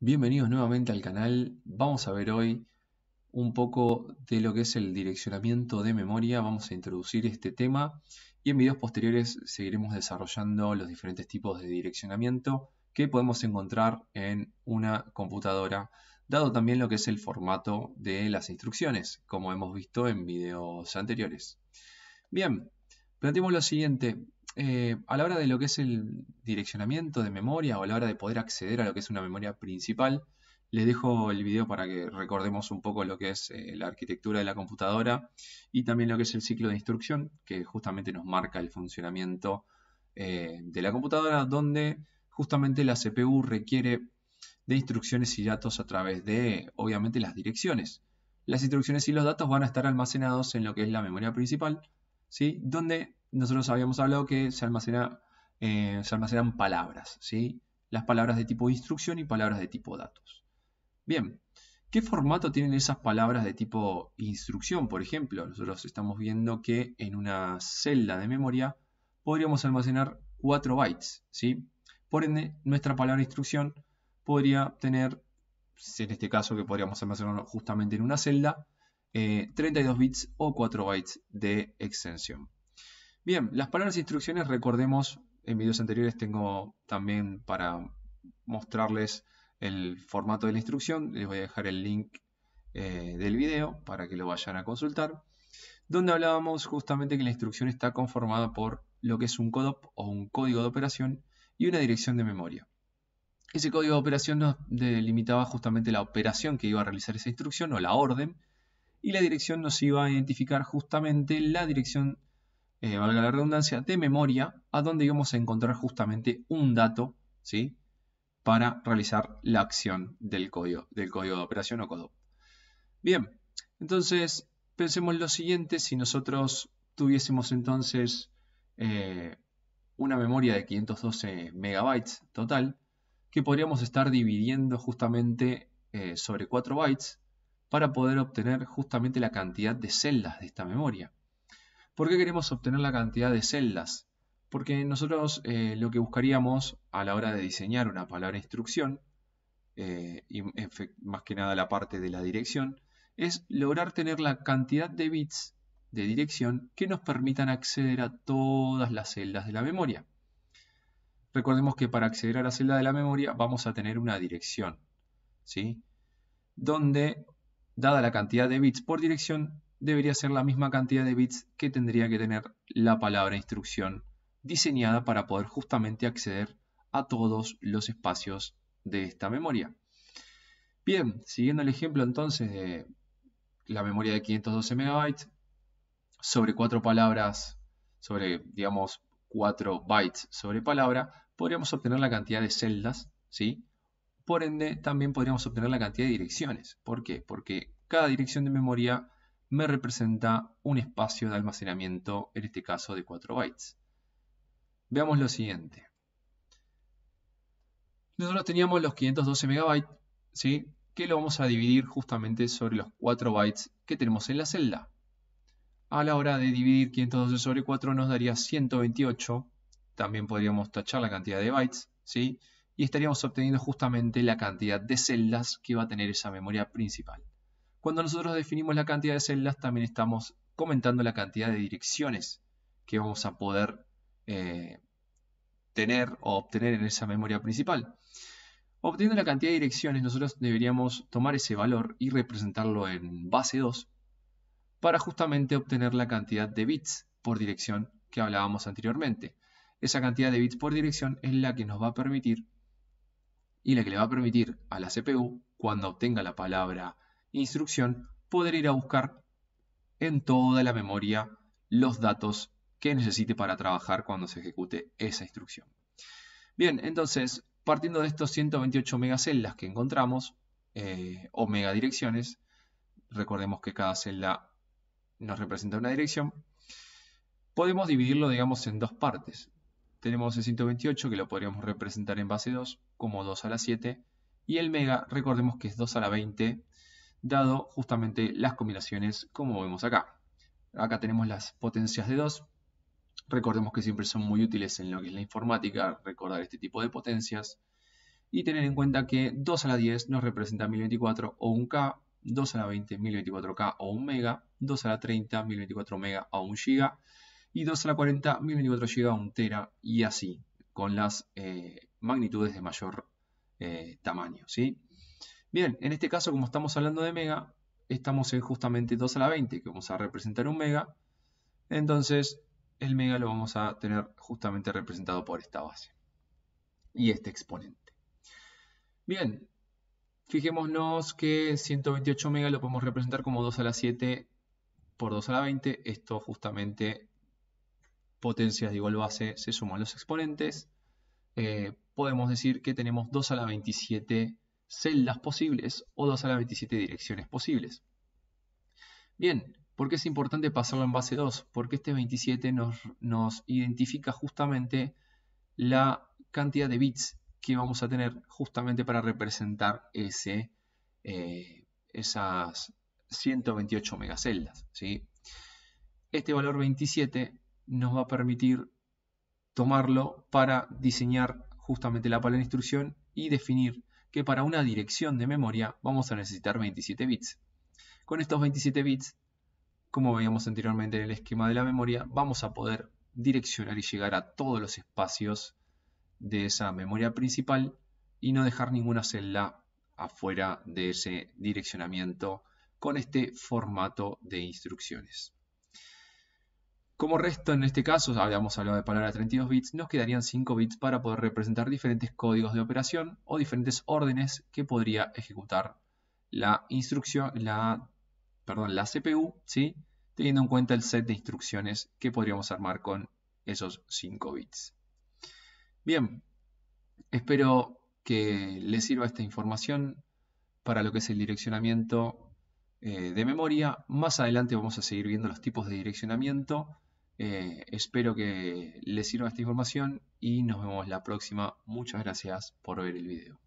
Bienvenidos nuevamente al canal. Vamos a ver hoy un poco de lo que es el direccionamiento de memoria. Vamos a introducir este tema y en videos posteriores seguiremos desarrollando los diferentes tipos de direccionamiento que podemos encontrar en una computadora, dado también lo que es el formato de las instrucciones, como hemos visto en videos anteriores. Bien, planteemos lo siguiente. Eh, a la hora de lo que es el direccionamiento de memoria o a la hora de poder acceder a lo que es una memoria principal, les dejo el video para que recordemos un poco lo que es eh, la arquitectura de la computadora y también lo que es el ciclo de instrucción, que justamente nos marca el funcionamiento eh, de la computadora, donde justamente la CPU requiere de instrucciones y datos a través de, obviamente, las direcciones. Las instrucciones y los datos van a estar almacenados en lo que es la memoria principal, ¿sí? donde nosotros habíamos hablado que se, eh, se almacenan palabras, Las palabras de tipo instrucción y palabras de tipo datos. Bien, ¿qué formato tienen esas palabras de tipo instrucción, por ejemplo? Nosotros estamos viendo que en una celda de memoria podríamos almacenar 4 bytes, Por ende, nuestra palabra instrucción podría tener, en este caso que podríamos almacenar justamente en una celda, 32 eh, bits o 4 bytes de extensión. Bien, las palabras e instrucciones, recordemos, en videos anteriores tengo también para mostrarles el formato de la instrucción, les voy a dejar el link eh, del video para que lo vayan a consultar, donde hablábamos justamente que la instrucción está conformada por lo que es un CODOP o un código de operación y una dirección de memoria. Ese código de operación nos delimitaba justamente la operación que iba a realizar esa instrucción o la orden y la dirección nos iba a identificar justamente la dirección eh, valga la redundancia, de memoria, a donde íbamos a encontrar justamente un dato, ¿sí? Para realizar la acción del código, del código de operación o CODOP. Bien, entonces pensemos lo siguiente, si nosotros tuviésemos entonces eh, una memoria de 512 megabytes total, que podríamos estar dividiendo justamente eh, sobre 4 bytes para poder obtener justamente la cantidad de celdas de esta memoria. ¿Por qué queremos obtener la cantidad de celdas? Porque nosotros eh, lo que buscaríamos a la hora de diseñar una palabra instrucción, eh, y más que nada la parte de la dirección, es lograr tener la cantidad de bits de dirección que nos permitan acceder a todas las celdas de la memoria. Recordemos que para acceder a la celda de la memoria vamos a tener una dirección, ¿sí? Donde, dada la cantidad de bits por dirección, debería ser la misma cantidad de bits que tendría que tener la palabra instrucción, diseñada para poder justamente acceder a todos los espacios de esta memoria. Bien, siguiendo el ejemplo entonces de la memoria de 512 megabytes sobre cuatro palabras, sobre, digamos, 4 bytes sobre palabra, podríamos obtener la cantidad de celdas, ¿sí? Por ende, también podríamos obtener la cantidad de direcciones. ¿Por qué? Porque cada dirección de memoria me representa un espacio de almacenamiento, en este caso de 4 bytes. Veamos lo siguiente. Nosotros teníamos los 512 megabytes, ¿sí? que lo vamos a dividir justamente sobre los 4 bytes que tenemos en la celda. A la hora de dividir 512 sobre 4 nos daría 128, también podríamos tachar la cantidad de bytes, ¿sí? y estaríamos obteniendo justamente la cantidad de celdas que va a tener esa memoria principal. Cuando nosotros definimos la cantidad de celdas, también estamos comentando la cantidad de direcciones que vamos a poder eh, tener o obtener en esa memoria principal. Obteniendo la cantidad de direcciones, nosotros deberíamos tomar ese valor y representarlo en base 2 para justamente obtener la cantidad de bits por dirección que hablábamos anteriormente. Esa cantidad de bits por dirección es la que nos va a permitir y la que le va a permitir a la CPU, cuando obtenga la palabra instrucción poder ir a buscar en toda la memoria los datos que necesite para trabajar cuando se ejecute esa instrucción. Bien, entonces, partiendo de estos 128 megaceldas que encontramos, o eh, o megadirecciones, recordemos que cada celda nos representa una dirección, podemos dividirlo, digamos, en dos partes. Tenemos el 128, que lo podríamos representar en base 2, como 2 a la 7, y el mega, recordemos que es 2 a la 20, dado justamente las combinaciones como vemos acá. Acá tenemos las potencias de 2. Recordemos que siempre son muy útiles en lo que es la informática, recordar este tipo de potencias. Y tener en cuenta que 2 a la 10 nos representa 1024 o 1 K, 2 a la 20 1024K o 1 Mega, 2 a la 30 1024 Mega o 1 Giga, y 2 a la 40 1024 gb o 1 Tera, y así, con las eh, magnitudes de mayor eh, tamaño. ¿sí? Bien, en este caso, como estamos hablando de mega, estamos en justamente 2 a la 20, que vamos a representar un mega. Entonces, el mega lo vamos a tener justamente representado por esta base y este exponente. Bien, fijémonos que 128 mega lo podemos representar como 2 a la 7 por 2 a la 20. Esto justamente potencias de igual base se suman los exponentes. Eh, podemos decir que tenemos 2 a la 27 celdas posibles o 2 a la 27 direcciones posibles. Bien, ¿por qué es importante pasarlo en base 2? Porque este 27 nos, identifica justamente la cantidad de bits que vamos a tener justamente para representar ese, eh, esas 128 megaceldas. Este valor 27 nos va a permitir tomarlo para diseñar justamente la pala de instrucción y definir que para una dirección de memoria vamos a necesitar 27 bits. Con estos 27 bits, como veíamos anteriormente en el esquema de la memoria, vamos a poder direccionar y llegar a todos los espacios de esa memoria principal y no dejar ninguna celda afuera de ese direccionamiento con este formato de instrucciones. Como resto, en este caso, habíamos hablado de palabra de 32 bits, nos quedarían 5 bits para poder representar diferentes códigos de operación o diferentes órdenes que podría ejecutar la instrucción, la, perdón, la CPU, ¿sí? teniendo en cuenta el set de instrucciones que podríamos armar con esos 5 bits. Bien, espero que les sirva esta información para lo que es el direccionamiento eh, de memoria. Más adelante vamos a seguir viendo los tipos de direccionamiento eh, espero que les sirva esta información y nos vemos la próxima. Muchas gracias por ver el video.